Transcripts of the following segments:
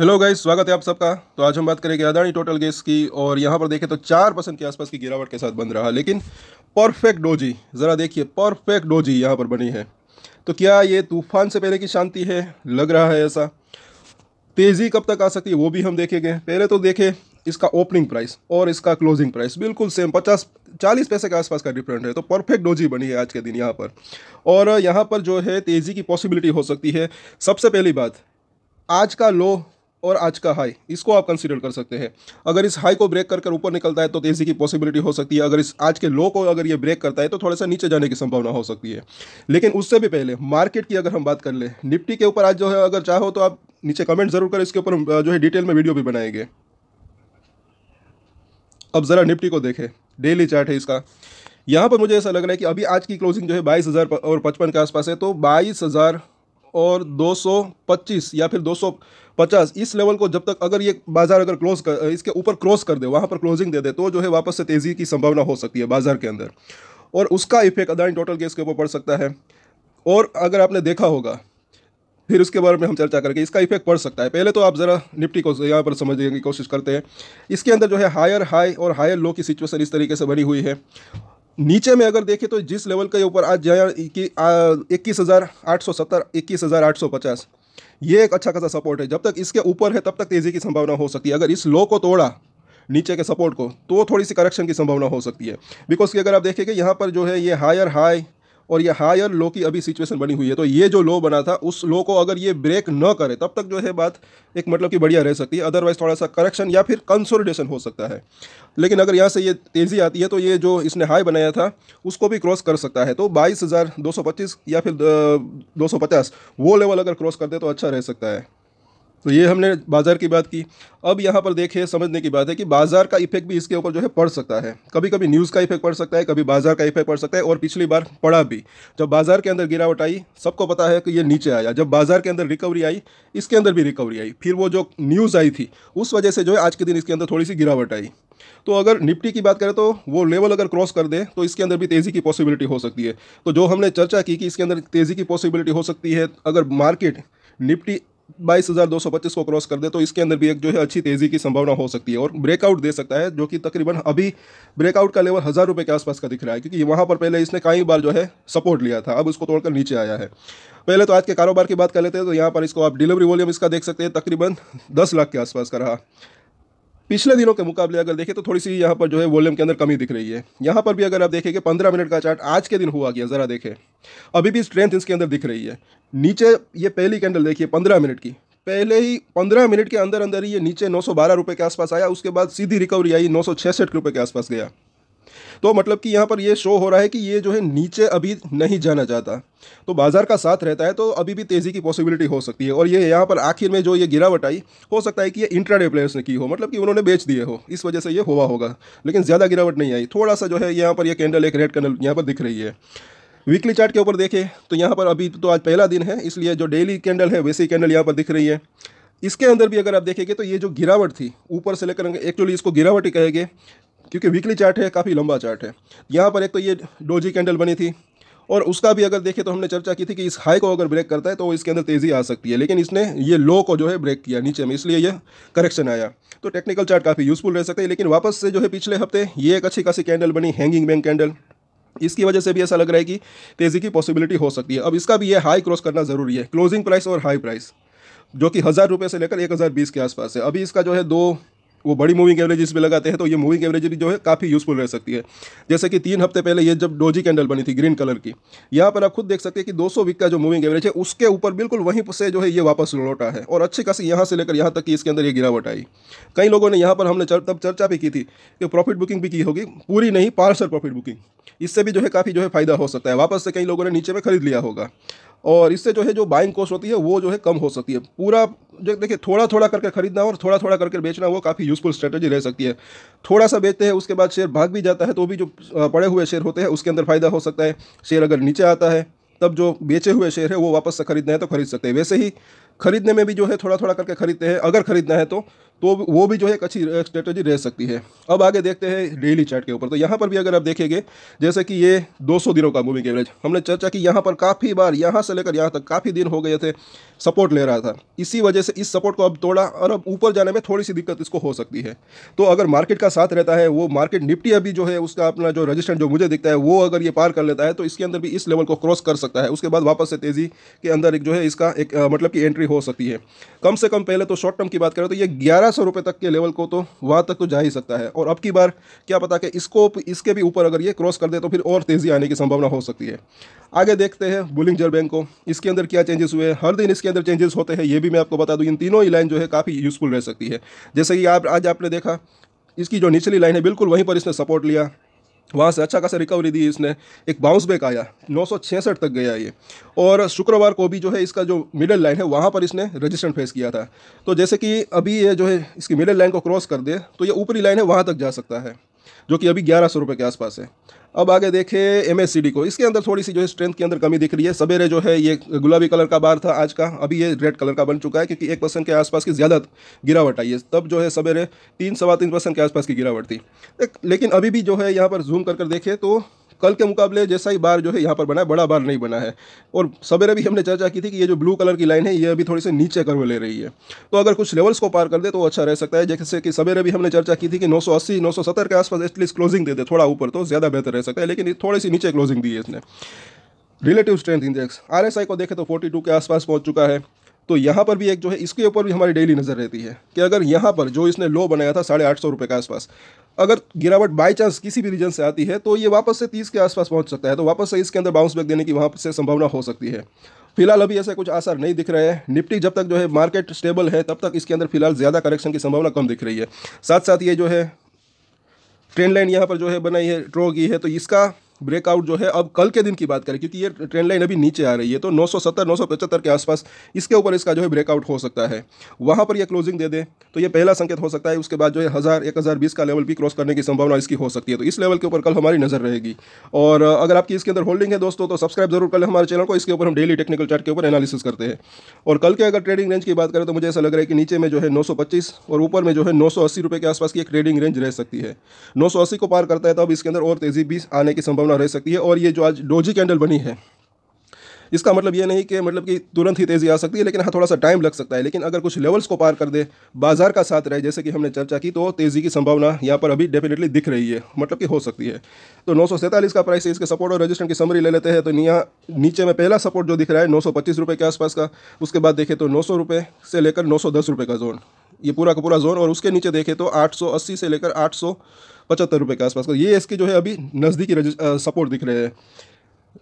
hello guys स्वागत है आप सबका तो आज हम बात करेंगे अदानी टोटल गैस की और यहाँ पर देखें तो चार परसेंट के आसपास की गिरावट के साथ बंद रहा लेकिन परफेक्ट डोजी ज़रा देखिए परफेक्ट डोजी यहाँ पर बनी है तो क्या ये तूफान से पहले की शांति है लग रहा है ऐसा तेज़ी कब तक आ सकती है वो भी हम देखेंगे पहले तो देखें इसका ओपनिंग प्राइस और इसका क्लोजिंग प्राइस बिल्कुल सेम पचास चालीस पैसे के आसपास का डिफरेंट है तो परफेक्ट डोजी बनी है आज के दिन यहाँ पर और यहाँ पर जो है तेज़ी की पॉसिबिलिटी हो सकती है सबसे पहली बात आज का लो और आज का हाई इसको आप कंसीडर कर सकते हैं अगर इस हाई को ब्रेक कर कर ऊपर निकलता है तो तेज़ी की पॉसिबिलिटी हो सकती है अगर इस आज के लो को अगर ये ब्रेक करता है तो थोड़ा सा नीचे जाने की संभावना हो सकती है लेकिन उससे भी पहले मार्केट की अगर हम बात कर लें निफ्टी के ऊपर आज जो है अगर चाहो तो आप नीचे कमेंट ज़रूर करें इसके ऊपर जो है डिटेल में वीडियो भी बनाएंगे अब ज़रा निफ्टी को देखें डेली चार्ट है इसका यहाँ पर मुझे ऐसा लग रहा है कि अभी आज की क्लोजिंग जो है बाईस हज़ार और पचपन के आसपास है तो बाईस हज़ार और 225 या फिर 250 इस लेवल को जब तक अगर ये बाज़ार अगर क्लोज कर इसके ऊपर क्रॉस कर दे वहाँ पर क्लोजिंग दे दे तो जो है वापस से तेज़ी की संभावना हो सकती है बाज़ार के अंदर और उसका इफेक्ट अदानी टोटल गैस के ऊपर पड़ सकता है और अगर आपने देखा होगा फिर उसके बारे में हम चर्चा करके इसका इफेक्ट पड़ सकता है पहले तो आप ज़रा निफ्टी को यहाँ पर समझने की कोशिश करते हैं इसके अंदर जो है हायर हाई और हायर लो की सिचुएसन इस तरीके से बनी हुई है नीचे में अगर देखें तो जिस लेवल के ऊपर आज जहाँ इक्कीस हज़ार आठ सौ सत्तर इक्कीस हज़ार आठ सौ पचास ये एक अच्छा खासा सपोर्ट है जब तक इसके ऊपर है तब तक तेज़ी की संभावना हो सकती है अगर इस लो को तोड़ा नीचे के सपोर्ट को तो थोड़ी सी करेक्शन की संभावना हो सकती है बिकॉज कि अगर आप देखेंगे यहाँ पर जो है ये हायर हाई और ये हायर लो की अभी सिचुएशन बनी हुई है तो ये जो लो बना था उस लो को अगर ये ब्रेक न करे तब तक जो है बात एक मतलब कि बढ़िया रह सकती है अदरवाइज थोड़ा सा करेक्शन या फिर कंसोलिडेशन हो सकता है लेकिन अगर यहाँ से ये तेज़ी आती है तो ये जो इसने हाई बनाया था उसको भी क्रॉस कर सकता है तो बाईस या फिर दो वो लेवल अगर क्रॉस कर दे तो अच्छा रह सकता है तो ये हमने बाज़ार की बात की अब यहाँ पर देखिए समझने की बात है कि बाज़ार का इफेक्ट भी इसके ऊपर जो है पड़ सकता है कभी कभी न्यूज़ का इफेक्ट पड़ सकता है कभी बाज़ार का इफेक्ट पड़ सकता है और पिछली बार पड़ा भी जब बाज़ार के अंदर गिरावट आई सबको पता है कि ये नीचे आया जब बाज़ार के अंदर रिकवरी आई इसके अंदर भी रिकवरी आई फिर वो जो न्यूज़ आई थी उस वजह से जो है आज के दिन इसके अंदर थोड़ी सी गिरावट आई तो अगर निफ्टी की बात करें तो वो लेवल अगर क्रॉस कर दे तो इसके अंदर भी तेज़ी की पॉसिबिलिटी हो सकती है तो जो हमने चर्चा की कि इसके अंदर तेज़ी की पॉसिबिलिटी हो सकती है अगर मार्केट निफ्टी बाईस हज़ार दो सौ पच्चीस को क्रॉस कर दे तो इसके अंदर भी एक जो है अच्छी तेज़ी की संभावना हो सकती है और ब्रेकआउट दे सकता है जो कि तकरीबन अभी ब्रेकआउट का लेवल हज़ार रुपये के आसपास का दिख रहा है क्योंकि वहाँ पर पहले इसने कई बार जो है सपोर्ट लिया था अब उसको तोड़कर नीचे आया है पहले तो आज के कारोबार की बात कर लेते हैं तो यहाँ पर इसको आप डिलीवरी वॉल्यूम इसका देख सकते हैं तकरीबन दस लाख के आसपास का रहा पिछले दिनों के मुकाबले अगर देखें तो थोड़ी सी यहाँ पर जो है वॉल्यूम के अंदर कमी दिख रही है यहाँ पर भी अगर आप देखेंगे पंद्रह मिनट का चार्ट आज के दिन हुआ गया ज़रा देखें अभी भी स्ट्रेंथ इसके अंदर दिख रही है नीचे ये पहली कैंडल देखिए पंद्रह मिनट की पहले ही पंद्रह मिनट के अंदर अंदर ही ये नीचे नौ सौ बारह रुपये के आसपास आया उसके बाद सीधी रिकवरी आई नौ सौ छियासठ रुपये के आसपास गया तो मतलब कि यहाँ पर ये शो हो रहा है कि ये जो है नीचे अभी नहीं जाना जाता तो बाज़ार का साथ रहता है तो अभी भी तेज़ी की पॉसिबिलिटी हो सकती है और ये यहाँ पर आखिर में जो ये गिरावट आई हो सकता है कि ये इंट्राडे प्लेयर्स ने की हो मतलब कि उन्होंने बेच दिए हो इस वजह से ये हुआ होगा लेकिन ज़्यादा गिरावट नहीं आई थोड़ा सा जो है यहाँ पर यह कैंडल एक रेड कैंडल यहाँ पर दिख रही है वीकली चार्ट के ऊपर देखें तो यहाँ पर अभी तो आज पहला दिन है इसलिए जो डेली कैंडल है वैसी कैंडल यहाँ पर दिख रही है इसके अंदर भी अगर आप देखेंगे तो ये जो गिरावट थी ऊपर से लेकर एक्चुअली इसको गिरावट ही कहेंगे क्योंकि वीकली चार्ट है काफ़ी लंबा चार्ट है यहाँ पर एक तो ये डोजी कैंडल बनी थी और उसका भी अगर देखें तो हमने चर्चा की थी कि इस हाई को अगर ब्रेक करता है तो इसके अंदर तेज़ी आ सकती है लेकिन इसने ये लो को जो है ब्रेक किया नीचे में इसलिए ये करेक्शन आया तो टेक्निकल चार्ट काफ़ी यूज़फुल रह सकते है लेकिन वापस से जो है पिछले हफ्ते ये एक अच्छी खासी कैंडल बनी हैंगिंग बैंक कैंडल इसकी वजह से भी ऐसा लग रहा है कि तेज़ी की पॉसिबिलिटी हो सकती है अब इसका भी ये हाई क्रॉस करना ज़रूरी है क्लोजिंग प्राइस और हाई प्राइस जो कि हज़ार रुपये से लेकर एक हज़ार बीस के आसपास है अभी इसका जो है दो वो बड़ी मूविंग एवरेज पे लगाते हैं तो ये मूविंग एवरेज भी जो है काफ़ी यूजफुल रह सकती है जैसे कि तीन हफ्ते पहले ये जब डोजी कैंडल बनी थी ग्रीन कलर की यहाँ पर आप खुद देख सकते हैं कि 200 वीक का जो मूविंग एवरेज है उसके ऊपर बिल्कुल वहीं से जो है ये वापस लौटा है और अच्छी खासी यहाँ से लेकर यहाँ तक कि इसके अंदर ये गिरावट आई कई लोगों ने यहाँ पर हमने चर, तब चर्चा भी की थी कि प्रॉफिट बुकिंग भी की होगी पूरी नहीं पार्सल प्रॉफिट बुकिंग इससे भी जो है काफ़ी जो है फायदा हो सकता है वापस से कई लोगों ने नीचे में खरीद लिया होगा और इससे जो है जो बाइंग कॉस्ट होती है वो जो है कम हो सकती है पूरा जो देखिए थोड़ा थोड़ा करके खरीदना और थोड़ा थोड़ा करके बेचना वो काफ़ी यूजफुल स्ट्रेटेजी रह सकती है थोड़ा सा बेचते हैं उसके बाद शेयर भाग भी जाता है तो भी जो पड़े हुए शेयर होते हैं उसके अंदर फ़ायदा हो सकता है शेयर अगर नीचे आता है तब जो बेचे हुए शेयर है वो वापस से खरीदना है तो खरीद सकते हैं वैसे ही खरीदने में भी जो है थोड़ा थोड़ा करके खरीदते हैं अगर खरीदना है तो तो वो भी जो है एक अच्छी स्ट्रेटजी रह सकती है अब आगे देखते हैं डेली चार्ट के ऊपर तो यहाँ पर भी अगर आप देखेंगे जैसे कि ये 200 दिनों का मूविंग एवरेज हमने चर्चा की यहाँ पर काफ़ी बार यहाँ से लेकर यहाँ तक काफ़ी दिन हो गए थे सपोर्ट ले रहा था इसी वजह से इस सपोर्ट को अब तोड़ा और अब ऊपर जाने में थोड़ी सी दिक्कत इसको हो सकती है तो अगर मार्केट का साथ रहता है वो मार्केट निपटी अभी जो है उसका अपना जो रजिस्टर जो मुझे दिखता है वो अगर ये पार कर लेता है तो इसके अंदर भी इस लेवल को क्रॉस कर सकता है उसके बाद वापस से तेज़ी के अंदर एक जो है इसका एक मतलब कि एंट्री हो सकती है कम से कम पहले तो शॉर्ट टर्म की बात करें तो ये ग्यारह सौ रुपये तक के लेवल को तो वहाँ तक तो जा ही सकता है और अब की बार क्या पता कि इसको इसके भी ऊपर अगर ये क्रॉस कर दे तो फिर और तेज़ी आने की संभावना हो सकती है आगे देखते हैं बुलिंग बैंक को इसके अंदर क्या चेंजेस हुए हर दिन इसके अंदर चेंजेस होते हैं ये भी मैं आपको बता दूँ इन तीनों ही लाइन जो है काफ़ी यूज़फुल रह सकती है जैसे कि आप आज आपने देखा इसकी जो निचली लाइन है बिल्कुल वहीं पर इसने सपोर्ट लिया वहाँ से अच्छा खासा रिकवरी दी इसने एक बाउंस बैक आया नौ तक गया ये और शुक्रवार को भी जो है इसका जो मिडल लाइन है वहाँ पर इसने रजिस्टेंट फेस किया था तो जैसे कि अभी ये जो है इसकी मिडल लाइन को क्रॉस कर दे तो ये ऊपरी लाइन है वहाँ तक जा सकता है जो कि अभी ग्यारह सौ रुपये के आसपास है अब आगे देखें एम को इसके अंदर थोड़ी सी जो है स्ट्रेंथ के अंदर कमी दिख रही है सवेरे जो है ये गुलाबी कलर का बार था आज का अभी ये रेड कलर का बन चुका है क्योंकि एक परसेंट के आसपास की ज़्यादा गिरावट आई है तब जो है सवेरे तीन सवा तीन परसेंट के आसपास की गिरावट थी लेकिन अभी भी जो है यहाँ पर जूम कर कर देखें तो कल के मुकाबले जैसा ही बार जो है यहाँ पर बना है बड़ा बार नहीं बना है और सवेरे भी हमने चर्चा की थी कि ये जो ब्लू कलर की लाइन है ये अभी थोड़ी सी नीचे कर्व ले रही है तो अगर कुछ लेवल्स को पार कर दे तो अच्छा रह सकता है जैसे कि सवेरे भी हमने चर्चा की थी कि 980 970 के आसपास एटलीस्ट क्लोजिंग दे दे थोड़ा ऊपर तो ज़्यादा बेहतर रह सकता है लेकिन थोड़ी सी नीचे क्लोजिंग दी है इसने रिलेटिव स्ट्रेंथ इंडेक्स आर को देखें तो फोर्टी के आसपास पहुँच चुका है तो यहाँ पर भी एक जो है इसके ऊपर भी हमारी डेली नज़र रहती है कि अगर यहाँ पर जो इसने लो बनाया था साढ़े आठ सौ रुपये के आसपास अगर गिरावट बाई चांस किसी भी रीजन से आती है तो ये वापस से तीस के आसपास पहुंच सकता है तो वापस से इसके अंदर बाउंस बैक देने की वहाँ से संभावना हो सकती है फिलहाल अभी ऐसा कुछ आसार नहीं दिख रहे हैं निफ्टी जब तक जो है मार्केट स्टेबल है तब तक इसके अंदर फिलहाल ज़्यादा करेक्शन की संभावना कम दिख रही है साथ साथ ये जो है ट्रेंड लाइन यहाँ पर जो है बनाई है ड्रॉ की है तो इसका ब्रेकआउट जो है अब कल के दिन की बात करें क्योंकि ये ट्रेंड लाइन अभी नीचे आ रही है तो 970 975 के आसपास इसके ऊपर इसका जो है ब्रेकआउट हो सकता है वहाँ पर ये क्लोजिंग दे दे तो ये पहला संकेत हो सकता है उसके बाद जो है हज़ार एक हज़ार बीस का लेवल भी क्रॉस करने की संभावना इसकी हो सकती है तो इस लेवल के ऊपर कल हमारी नज़र रहेगी और अगर आपकी इसके अंदर होल्डिंग है दोस्तों तो सब्सक्राइब जरूर कर हमारे चैनल को इसके ऊपर हम डेली टेक्निकल चार्ट के ऊपर एनालिसिस करते हैं और कल के अगर ट्रेडिंग रेंज की बात करें तो मुझे ऐसा लग रहा है कि नीचे में जो है नौ और ऊपर में जो है नौ के आसपास की एक ट्रेडिंग रेंज रह सकती है नौ को पार करता है तो अब इसके अंदर और तेज़ी भी आने की संभावना संभावना रह सकती है और ये जो आज डोजी कैंडल बनी है इसका मतलब ये नहीं कि मतलब कि तुरंत ही तेज़ी आ सकती है लेकिन हाँ थोड़ा सा टाइम लग सकता है लेकिन अगर कुछ लेवल्स को पार कर दे बाजार का साथ रहे जैसे कि हमने चर्चा की तो तेज़ी की संभावना यहाँ पर अभी डेफिनेटली दिख रही है मतलब कि हो सकती है तो नौ का प्राइस है इसके सपोर्ट और रजिस्टेंट की समरी ले लेते हैं तो यहाँ नीचे में पहला सपोर्ट जो दिख रहा है नौ के आसपास का उसके बाद देखें तो नौ से लेकर नौ का जोन ये पूरा का पूरा जोन और उसके नीचे देखें तो आठ से लेकर आठ पचहत्तर रुपये के आसपास का ये इसके जो है अभी नज़दीकी सपोर्ट दिख रहे हैं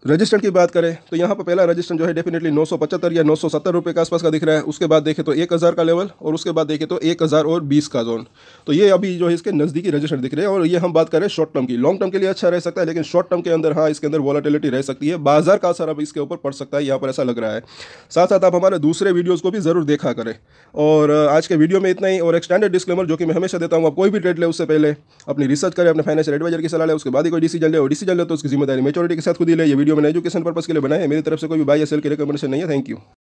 रजिस्टर की बात करें तो यहाँ पर पहला रजिस्टर जो है डेफिनेटली नौ या नौ सौ के आसपास का दिख रहा है उसके बाद देखें तो 1000 का लेवल और उसके बाद देखें तो 1000 और 20 का जोन तो ये अभी जो है इसके नज़दीकी रजिस्टर दिख रहे हैं और ये हम बात करें शॉर्ट टर्म की लॉन्ग टर्म के लिए अच्छा रह सकता है लेकिन शॉर्ट टर्म के अंदर हाँ इसके अंदर वॉलेटिलिटी रह सकती है बाजार का असर अब इसके ऊपर पड़ सकता है यहाँ पर ऐसा लग रहा है साथ साथ आप हमारे दूसरे वीडियोज़ को भी ज़रूर देखा करें और आज के वीडियो में इतना ही और एक स्टैंडर्ड जो कि मैं हमेशा देता हूँ आप कोई भी ट्रेड ले उससे पहले अपनी रिसर्च करें अपने फाइनेंशियल एडवाइजर की सलाह लें उसके बाद ही कोई डिसीजन ले और डिसीजन ले तो उसकी जिम्मेदारी मेचोरिटी के साथ खुद ही ले वीडियो मैंने एजुकेशन पर्पज़ के लिए बनाया है मेरी तरफ से कोई भी बाई या सेल की रिकमेंडेशन नहीं है थैंक यू